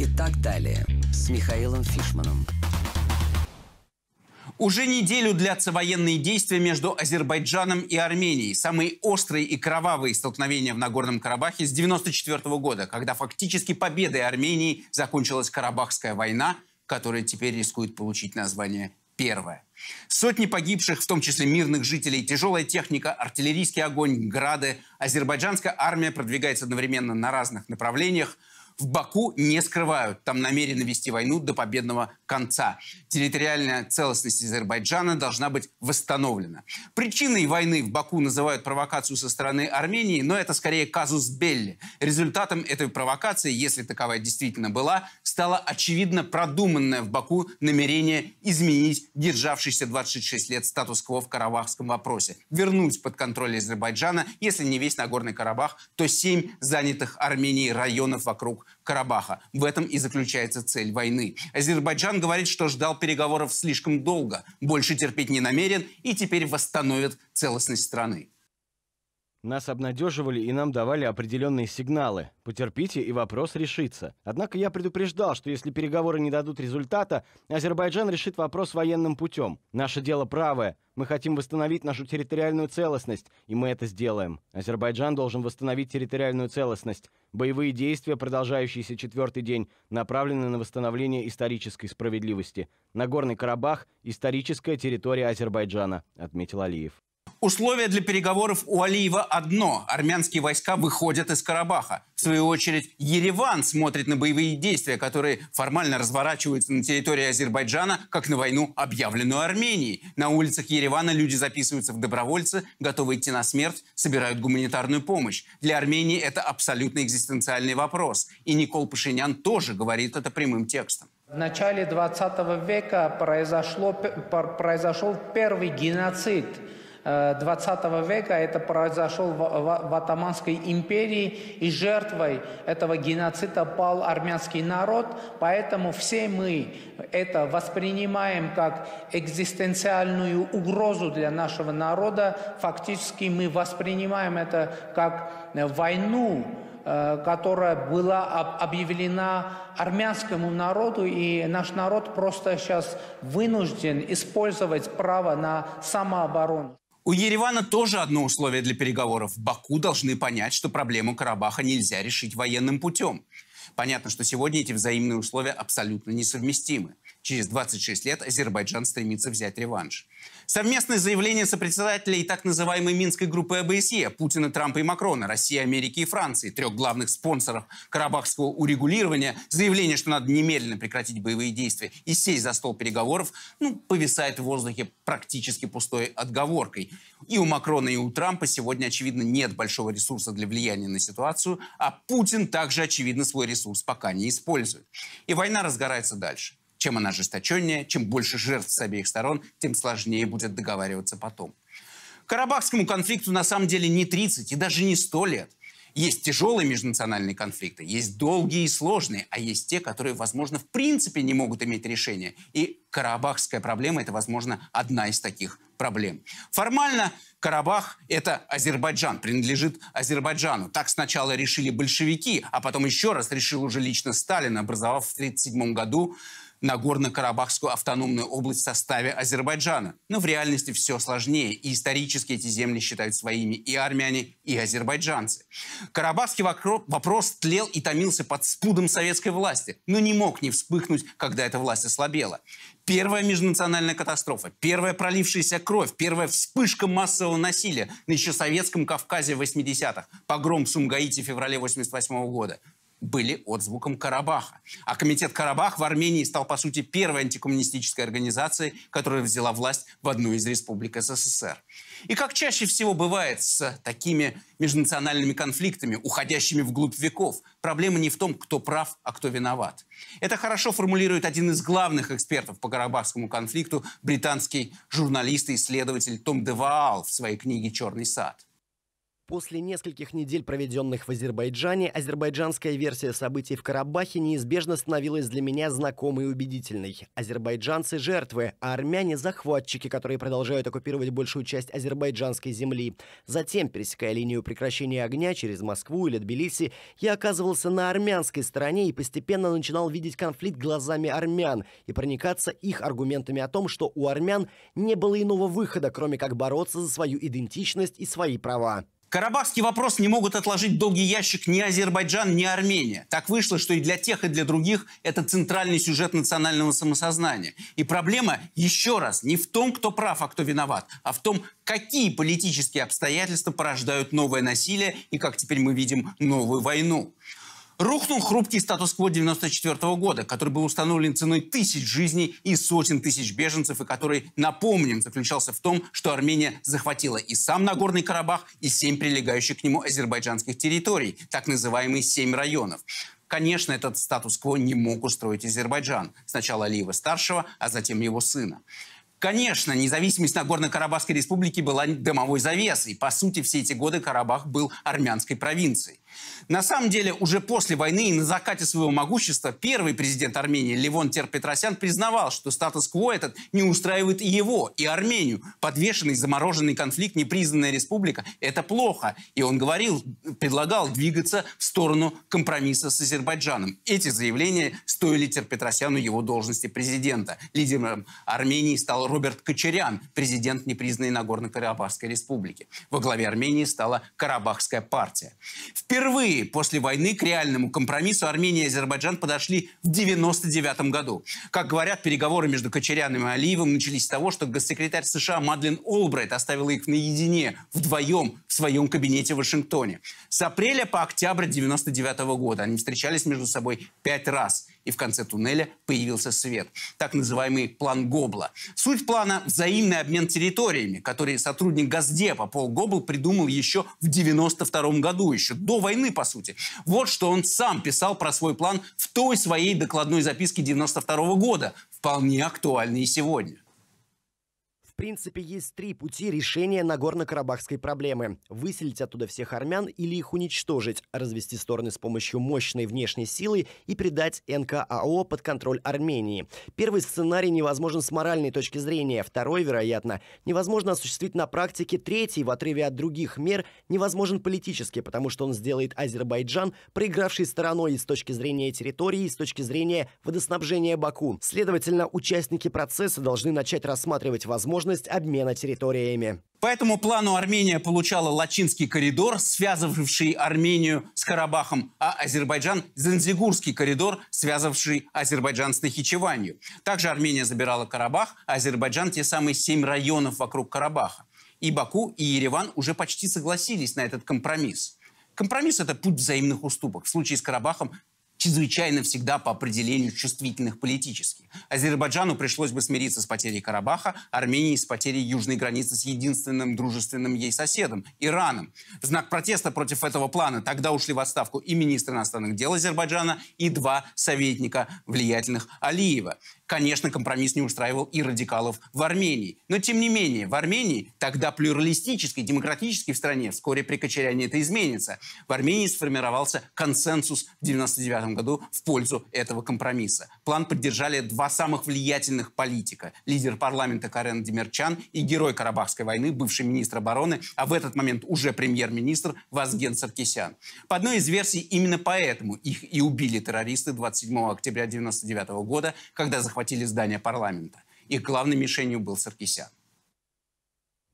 и так далее с Михаилом Фишманом. Уже неделю длятся военные действия между Азербайджаном и Арменией. Самые острые и кровавые столкновения в Нагорном Карабахе с 1994 года, когда фактически победой Армении закончилась Карабахская война, которая теперь рискует получить название «Первая». Сотни погибших, в том числе мирных жителей, тяжелая техника, артиллерийский огонь, грады. Азербайджанская армия продвигается одновременно на разных направлениях – в Баку не скрывают. Там намерены вести войну до победного конца. Территориальная целостность Азербайджана должна быть восстановлена. Причиной войны в Баку называют провокацию со стороны Армении, но это скорее казус Белли. Результатом этой провокации, если таковая действительно была, стало очевидно продуманное в Баку намерение изменить державшийся 26 лет статус-кво в карабахском вопросе. Вернуть под контроль Азербайджана, если не весь Нагорный Карабах, то семь занятых Арменией районов вокруг Карабаха. В этом и заключается цель войны. Азербайджан говорит, что ждал переговоров слишком долго, больше терпеть не намерен и теперь восстановит целостность страны. Нас обнадеживали и нам давали определенные сигналы. Потерпите, и вопрос решится. Однако я предупреждал, что если переговоры не дадут результата, Азербайджан решит вопрос военным путем. Наше дело правое. Мы хотим восстановить нашу территориальную целостность, и мы это сделаем. Азербайджан должен восстановить территориальную целостность. Боевые действия, продолжающиеся четвертый день, направлены на восстановление исторической справедливости. Нагорный Карабах – историческая территория Азербайджана, отметил Алиев. Условие для переговоров у Алиева одно. Армянские войска выходят из Карабаха. В свою очередь, Ереван смотрит на боевые действия, которые формально разворачиваются на территории Азербайджана, как на войну, объявленную Арменией. На улицах Еревана люди записываются в добровольцы, готовы идти на смерть, собирают гуманитарную помощь. Для Армении это абсолютно экзистенциальный вопрос. И Никол Пашинян тоже говорит это прямым текстом. В начале 20 века произошло, произошел первый геноцид – 20 э, века. Это произошло в, в, в Атаманской империи, и жертвой этого геноцида пал армянский народ. Поэтому все мы это воспринимаем как экзистенциальную угрозу для нашего народа. Фактически мы воспринимаем это как э, войну, э, которая была объявлена армянскому народу, и наш народ просто сейчас вынужден использовать право на самооборону. У Еревана тоже одно условие для переговоров. Баку должны понять, что проблему Карабаха нельзя решить военным путем. Понятно, что сегодня эти взаимные условия абсолютно несовместимы. Через 26 лет Азербайджан стремится взять реванш. Совместное заявление сопредседателей так называемой Минской группы ОБСЕ Путина, Трампа и Макрона, России, Америки и Франции, трех главных спонсоров карабахского урегулирования, заявление, что надо немедленно прекратить боевые действия и сесть за стол переговоров, ну, повисает в воздухе практически пустой отговоркой. И у Макрона, и у Трампа сегодня, очевидно, нет большого ресурса для влияния на ситуацию, а Путин также, очевидно, свой ресурс пока не использует. И война разгорается дальше. Чем она ожесточеннее, чем больше жертв с обеих сторон, тем сложнее будет договариваться потом. Карабахскому конфликту на самом деле не 30 и даже не 100 лет. Есть тяжелые межнациональные конфликты, есть долгие и сложные, а есть те, которые, возможно, в принципе не могут иметь решения. И карабахская проблема – это, возможно, одна из таких проблем. Формально Карабах – это Азербайджан, принадлежит Азербайджану. Так сначала решили большевики, а потом еще раз решил уже лично Сталин, образовав в 1937 году Нагорно-Карабахскую автономную область в составе Азербайджана. Но в реальности все сложнее, и исторически эти земли считают своими и армяне, и азербайджанцы. Карабахский вопрос тлел и томился под спудом советской власти, но не мог не вспыхнуть, когда эта власть ослабела. Первая межнациональная катастрофа, первая пролившаяся кровь, первая вспышка массового насилия на еще советском Кавказе в 80-х, погром в Сумгаите в феврале 88 -го года были отзвуком Карабаха. А комитет Карабах в Армении стал, по сути, первой антикоммунистической организацией, которая взяла власть в одну из республик СССР. И как чаще всего бывает с такими межнациональными конфликтами, уходящими вглубь веков, проблема не в том, кто прав, а кто виноват. Это хорошо формулирует один из главных экспертов по Карабахскому конфликту, британский журналист и исследователь Том Деваал в своей книге «Черный сад». После нескольких недель, проведенных в Азербайджане, азербайджанская версия событий в Карабахе неизбежно становилась для меня знакомой и убедительной. Азербайджанцы – жертвы, а армяне – захватчики, которые продолжают оккупировать большую часть азербайджанской земли. Затем, пересекая линию прекращения огня через Москву или Тбилиси, я оказывался на армянской стороне и постепенно начинал видеть конфликт глазами армян и проникаться их аргументами о том, что у армян не было иного выхода, кроме как бороться за свою идентичность и свои права. Карабахский вопрос не могут отложить долгий ящик ни Азербайджан, ни Армения. Так вышло, что и для тех, и для других это центральный сюжет национального самосознания. И проблема, еще раз, не в том, кто прав, а кто виноват, а в том, какие политические обстоятельства порождают новое насилие и, как теперь мы видим, новую войну. Рухнул хрупкий статус-кво 94 -го года, который был установлен ценой тысяч жизней и сотен тысяч беженцев, и который, напомним, заключался в том, что Армения захватила и сам Нагорный Карабах, и семь прилегающих к нему азербайджанских территорий, так называемые семь районов. Конечно, этот статус-кво не мог устроить Азербайджан. Сначала Алиева-старшего, а затем его сына. Конечно, независимость Нагорно-Карабахской республики была дымовой завесой. По сути, все эти годы Карабах был армянской провинцией. На самом деле, уже после войны и на закате своего могущества первый президент Армении Левон Терпетросян признавал, что статус-кво этот не устраивает и его, и Армению. Подвешенный, замороженный конфликт, непризнанная республика – это плохо. И он говорил, предлагал двигаться в сторону компромисса с Азербайджаном. Эти заявления стоили Терпетросяну его должности президента. Лидером Армении стал Роберт Кочерян, президент непризнанной Нагорно-Карабахской республики. Во главе Армении стала Карабахская партия. Впервые после войны к реальному компромиссу Армения и Азербайджан подошли в 1999 году. Как говорят, переговоры между Кочеряном и Алиевым начались с того, что госсекретарь США Мадлен Олбрайт оставила их наедине, вдвоем, в своем кабинете в Вашингтоне. С апреля по октябрь 1999 года они встречались между собой пять раз – и в конце туннеля появился свет. Так называемый план Гобла. Суть плана – взаимный обмен территориями, который сотрудник Газдепа Пол Гобл придумал еще в 92 году, еще до войны, по сути. Вот что он сам писал про свой план в той своей докладной записке 92 года, вполне актуальной и сегодня принципе, есть три пути решения Нагорно-Карабахской проблемы. Выселить оттуда всех армян или их уничтожить, развести стороны с помощью мощной внешней силы и передать НКАО под контроль Армении. Первый сценарий невозможен с моральной точки зрения, второй, вероятно, невозможно осуществить на практике, третий, в отрыве от других мер, невозможен политически, потому что он сделает Азербайджан проигравшей стороной и с точки зрения территории, и с точки зрения водоснабжения Баку. Следовательно, участники процесса должны начать рассматривать возможность возможность обмена территориями. По этому плану Армения получала Лачинский коридор, связывавший Армению с Карабахом, а Азербайджан – Занзигурский коридор, связывавший Азербайджан с Нахичеванью. Также Армения забирала Карабах, а Азербайджан – те самые семь районов вокруг Карабаха. И Баку, и Ереван уже почти согласились на этот компромисс. Компромисс – это путь взаимных уступок. В случае с Карабахом чрезвычайно всегда по определению чувствительных политически. Азербайджану пришлось бы смириться с потерей Карабаха, Армении с потерей южной границы с единственным дружественным ей соседом – Ираном. В знак протеста против этого плана тогда ушли в отставку и министр иностранных дел Азербайджана, и два советника влиятельных Алиева. Конечно, компромисс не устраивал и радикалов в Армении. Но, тем не менее, в Армении тогда плюралистической, демократической в стране вскоре при Кочаряне это изменится. В Армении сформировался консенсус в 99 году в пользу этого компромисса. План поддержали два самых влиятельных политика. Лидер парламента Карен Демерчан и герой Карабахской войны, бывший министр обороны, а в этот момент уже премьер-министр Вазген Саркисян. По одной из версий, именно поэтому их и убили террористы 27 октября 1999 года, когда захватили здание парламента. Их главной мишенью был Саркисян.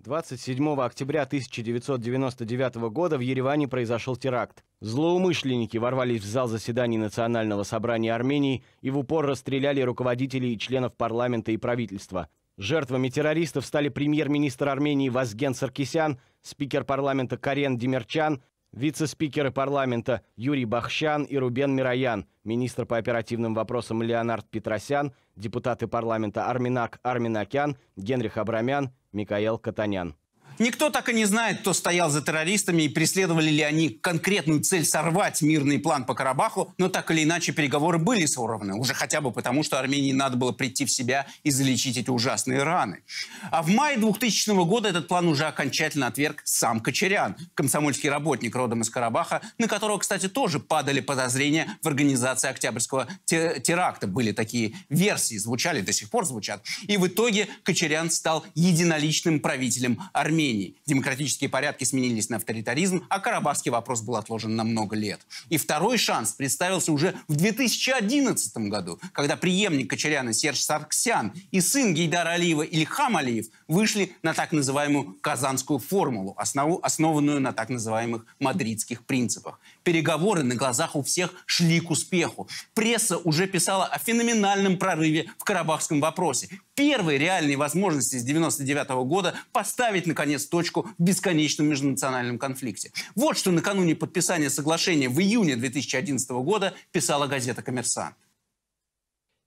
27 октября 1999 года в Ереване произошел теракт. Злоумышленники ворвались в зал заседаний Национального собрания Армении и в упор расстреляли руководителей и членов парламента и правительства. Жертвами террористов стали премьер-министр Армении Вазген Саркисян, спикер парламента Карен Демерчан, вице-спикеры парламента Юрий Бахщан и Рубен Мироян, министр по оперативным вопросам Леонард Петросян, депутаты парламента Арминак Арминакян, Генрих Абрамян, Микаэл Катанян. Никто так и не знает, кто стоял за террористами и преследовали ли они конкретную цель сорвать мирный план по Карабаху, но так или иначе переговоры были сорваны, уже хотя бы потому, что Армении надо было прийти в себя и залечить эти ужасные раны. А в мае 2000 года этот план уже окончательно отверг сам Кочерян, комсомольский работник родом из Карабаха, на которого, кстати, тоже падали подозрения в организации Октябрьского теракта. Были такие версии, звучали, до сих пор звучат. И в итоге Кочерян стал единоличным правителем Армении изменений. Демократические порядки сменились на авторитаризм, а карабахский вопрос был отложен на много лет. И второй шанс представился уже в 2011 году, когда преемник Кочеряна Серж Сарксян и сын Гейдара Алиева Ильхам Алиев вышли на так называемую «казанскую формулу», основу, основанную на так называемых мадридских принципах. Переговоры на глазах у всех шли к успеху. Пресса уже писала о феноменальном прорыве в карабахском вопросе первой реальной возможности с 99 -го года поставить, наконец, точку в бесконечном межнациональном конфликте. Вот что накануне подписания соглашения в июне 2011 года писала газета «Коммерсант».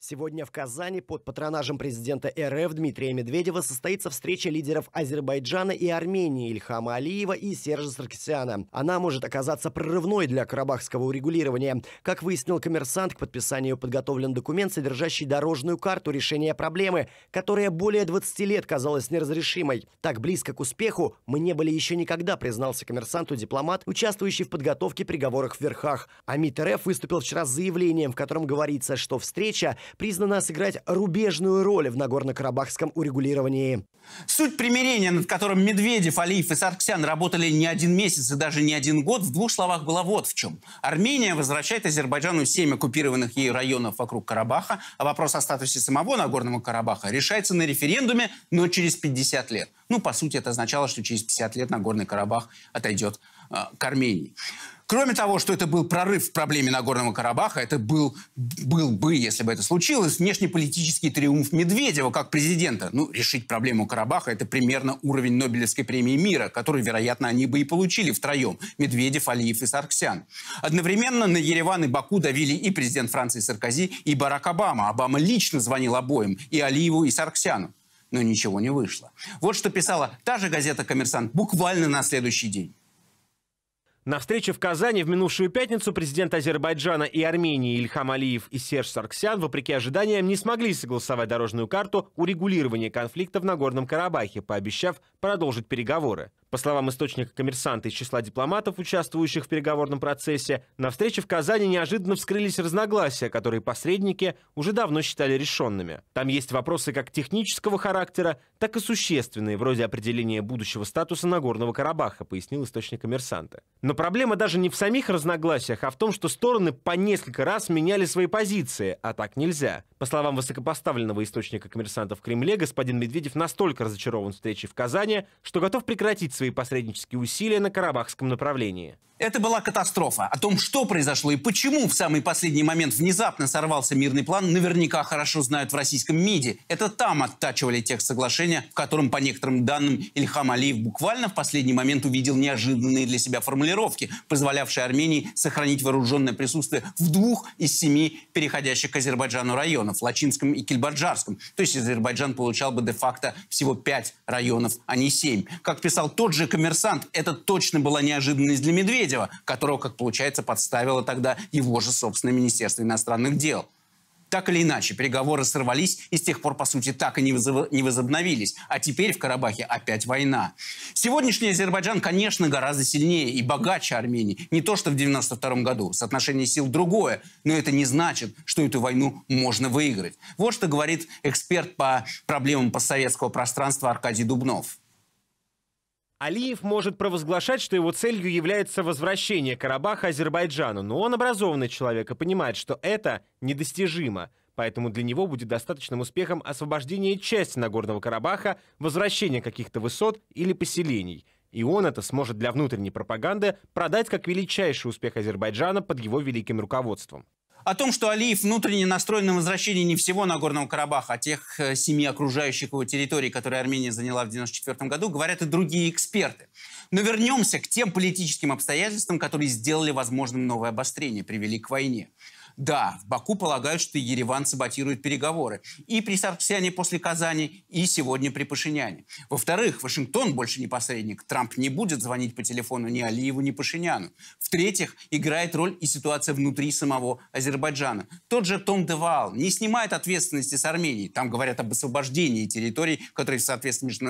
Сегодня в Казани под патронажем президента РФ Дмитрия Медведева состоится встреча лидеров Азербайджана и Армении Ильхама Алиева и Сержа Саркисяна. Она может оказаться прорывной для карабахского урегулирования. Как выяснил коммерсант, к подписанию подготовлен документ, содержащий дорожную карту решения проблемы, которая более 20 лет казалась неразрешимой. Так близко к успеху мы не были еще никогда, признался коммерсанту дипломат, участвующий в подготовке приговоров в Верхах. А МИД РФ выступил вчера с заявлением, в котором говорится, что встреча признана сыграть рубежную роль в Нагорно-Карабахском урегулировании. Суть примирения, над которым Медведев, Алиев и Сарксян работали не один месяц и даже не один год, в двух словах была вот в чем. Армения возвращает Азербайджану семь оккупированных ей районов вокруг Карабаха, а вопрос о статусе самого Нагорного Карабаха решается на референдуме, но через 50 лет. Ну, по сути, это означало, что через 50 лет Нагорный Карабах отойдет а, к Армении. Кроме того, что это был прорыв в проблеме Нагорного Карабаха, это был, был бы, если бы это случилось, внешнеполитический триумф Медведева как президента. Ну, решить проблему Карабаха – это примерно уровень Нобелевской премии мира, который, вероятно, они бы и получили втроем – Медведев, Алиев и Сарксян. Одновременно на Ереван и Баку давили и президент Франции Саркози, и Барак Обама. Обама лично звонил обоим – и Алиеву, и Сарксяну. Но ничего не вышло. Вот что писала та же газета «Коммерсант» буквально на следующий день. На встрече в Казани в минувшую пятницу президент Азербайджана и Армении Ильхам Алиев и Серж Сарксян, вопреки ожиданиям, не смогли согласовать дорожную карту урегулирования конфликта в Нагорном Карабахе, пообещав продолжить переговоры. По словам источника коммерсанта из числа дипломатов, участвующих в переговорном процессе, на встрече в Казани неожиданно вскрылись разногласия, которые посредники уже давно считали решенными. Там есть вопросы как технического характера, так и существенные, вроде определения будущего статуса Нагорного Карабаха, пояснил источник коммерсанта. Но проблема даже не в самих разногласиях, а в том, что стороны по несколько раз меняли свои позиции, а так нельзя. По словам высокопоставленного источника коммерсанта в Кремле, господин Медведев настолько разочарован встречей в Казани, что готов прекратить свои посреднические усилия на карабахском направлении. Это была катастрофа. О том, что произошло и почему в самый последний момент внезапно сорвался мирный план, наверняка хорошо знают в российском МИДе. Это там оттачивали текст соглашения, в котором, по некоторым данным, Ильхам Алиев буквально в последний момент увидел неожиданные для себя формулировки, позволявшие Армении сохранить вооруженное присутствие в двух из семи переходящих к Азербайджану районов – Лачинском и Кильбаджарском. То есть Азербайджан получал бы де-факто всего пять районов, а не семь. Как писал тот же коммерсант, это точно была неожиданность для Медведя, Медведева, которого, как получается, подставило тогда его же собственное Министерство иностранных дел. Так или иначе, переговоры сорвались и с тех пор, по сути, так и не, возобновились. А теперь в Карабахе опять война. Сегодняшний Азербайджан, конечно, гораздо сильнее и богаче Армении. Не то, что в 92 году. Соотношение сил другое. Но это не значит, что эту войну можно выиграть. Вот что говорит эксперт по проблемам постсоветского пространства Аркадий Дубнов. Алиев может провозглашать, что его целью является возвращение Карабаха Азербайджану, но он образованный человек и понимает, что это недостижимо, поэтому для него будет достаточным успехом освобождение части Нагорного Карабаха, возвращение каких-то высот или поселений. И он это сможет для внутренней пропаганды продать как величайший успех Азербайджана под его великим руководством. О том, что Алиев внутренне настроен на возвращение не всего Нагорного Карабаха, а тех э, семи окружающих его территорий, которые Армения заняла в 1994 году, говорят и другие эксперты. Но вернемся к тем политическим обстоятельствам, которые сделали возможным новое обострение, привели к войне. Да, в Баку полагают, что Ереван саботирует переговоры. И при Сарксиане после Казани, и сегодня при Пашиняне. Во-вторых, Вашингтон больше не посредник. Трамп не будет звонить по телефону ни Алиеву, ни Пашиняну. В-третьих, играет роль и ситуация внутри самого Азербайджана. Тот же Том Девал не снимает ответственности с Армении. Там говорят об освобождении территорий, которые в соответствии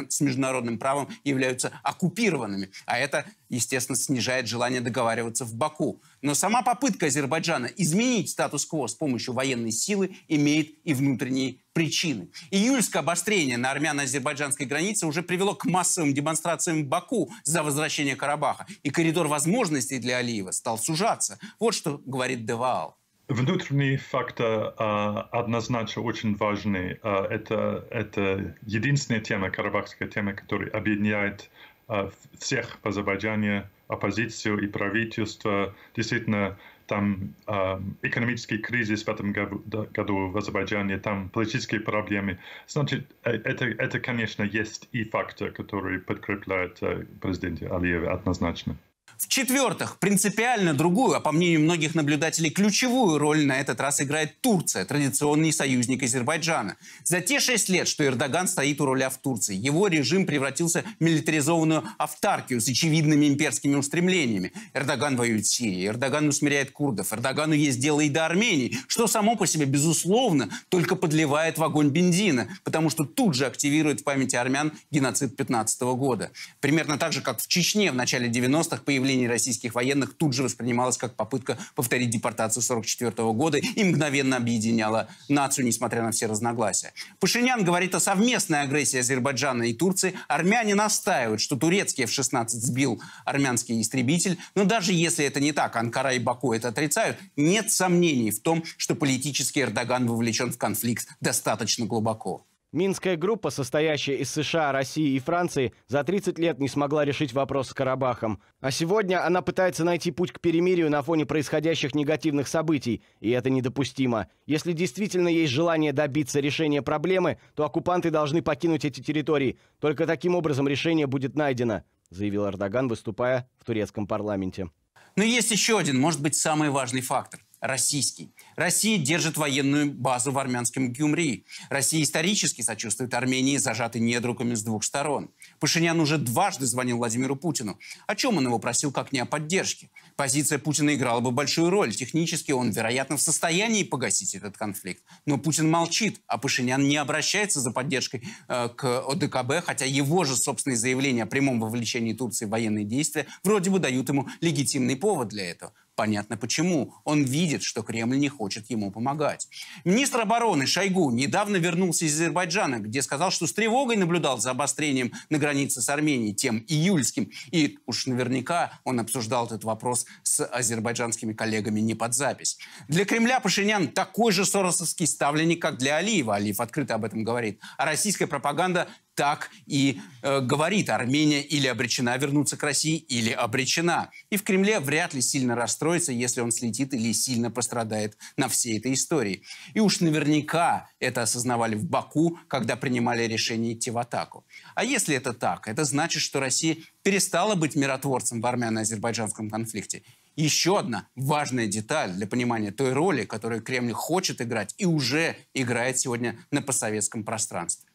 с международным правом являются оккупированными. А это, естественно, снижает желание договариваться в Баку. Но сама попытка Азербайджана изменить статус-кво с помощью военной силы имеет и внутренние причины. Июльское обострение на армяно-азербайджанской границе уже привело к массовым демонстрациям в Баку за возвращение Карабаха. И коридор возможностей для Алиева стал сужаться. Вот что говорит Деваал. Внутренние факты э, а, однозначно очень важны. Э, а, это, это единственная тема, карабахская тема, которая объединяет э, всех в Азербайджане, оппозицию и правительство. Действительно, там э, экономический кризис в этом году в Азербайджане, там политические проблемы. Значит, э, это, это конечно, есть и фактор, который подкрепляет э, президента Алиева однозначно. В-четвертых, принципиально другую, а по мнению многих наблюдателей, ключевую роль на этот раз играет Турция, традиционный союзник Азербайджана. За те шесть лет, что Эрдоган стоит у руля в Турции, его режим превратился в милитаризованную автаркию с очевидными имперскими устремлениями. Эрдоган воюет в Сирии, Эрдоган усмиряет курдов, Эрдогану есть дело и до Армении, что само по себе, безусловно, только подливает в огонь бензина, потому что тут же активирует в памяти армян геноцид 15 года. Примерно так же, как в Чечне в начале 90-х появилась появление российских военных тут же воспринималось как попытка повторить депортацию 1944 года и мгновенно объединяло нацию, несмотря на все разногласия. Пашинян говорит о совместной агрессии Азербайджана и Турции. Армяне настаивают, что турецкий F-16 сбил армянский истребитель. Но даже если это не так, Анкара и Баку это отрицают, нет сомнений в том, что политический Эрдоган вовлечен в конфликт достаточно глубоко. Минская группа, состоящая из США, России и Франции, за 30 лет не смогла решить вопрос с Карабахом. А сегодня она пытается найти путь к перемирию на фоне происходящих негативных событий, и это недопустимо. Если действительно есть желание добиться решения проблемы, то оккупанты должны покинуть эти территории. Только таким образом решение будет найдено, заявил Эрдоган, выступая в турецком парламенте. Но есть еще один, может быть, самый важный фактор российский. Россия держит военную базу в армянском Гюмри. Россия исторически сочувствует Армении, зажатой недругами с двух сторон. Пашинян уже дважды звонил Владимиру Путину. О чем он его просил, как не о поддержке? Позиция Путина играла бы большую роль. Технически он, вероятно, в состоянии погасить этот конфликт. Но Путин молчит, а Пашинян не обращается за поддержкой э, к ОДКБ, хотя его же собственные заявления о прямом вовлечении Турции в военные действия вроде бы дают ему легитимный повод для этого. Понятно почему. Он видит, что Кремль не хочет ему помогать. Министр обороны Шойгу недавно вернулся из Азербайджана, где сказал, что с тревогой наблюдал за обострением на границе с Арменией, тем июльским. И уж наверняка он обсуждал этот вопрос с азербайджанскими коллегами не под запись. Для Кремля Пашинян такой же соросовский ставленник, как для Алиева. Алиев открыто об этом говорит. А российская пропаганда так и э, говорит. Армения или обречена вернуться к России, или обречена. И в Кремле вряд ли сильно расстроится, если он слетит или сильно пострадает на всей этой истории. И уж наверняка это осознавали в Баку, когда принимали решение идти в атаку. А если это так, это значит, что Россия перестала быть миротворцем в армяно-азербайджанском конфликте еще одна важная деталь для понимания той роли, которую Кремль хочет играть и уже играет сегодня на постсоветском пространстве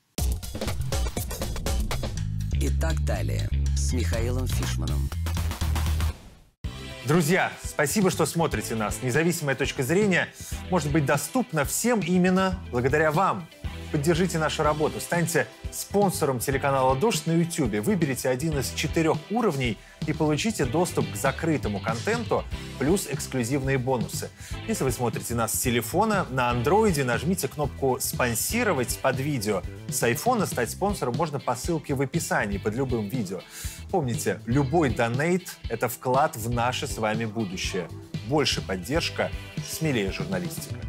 и так далее с Михаилом Фишманом. Друзья, спасибо, что смотрите нас. Независимая точка зрения может быть доступна всем именно благодаря вам. Поддержите нашу работу, станьте спонсором телеканала «Дождь» на YouTube, выберите один из четырех уровней и получите доступ к закрытому контенту плюс эксклюзивные бонусы. Если вы смотрите нас с телефона, на андроиде нажмите кнопку «Спонсировать» под видео. С айфона стать спонсором можно по ссылке в описании под любым видео. Помните, любой донейт — это вклад в наше с вами будущее. Больше поддержка, смелее журналистика.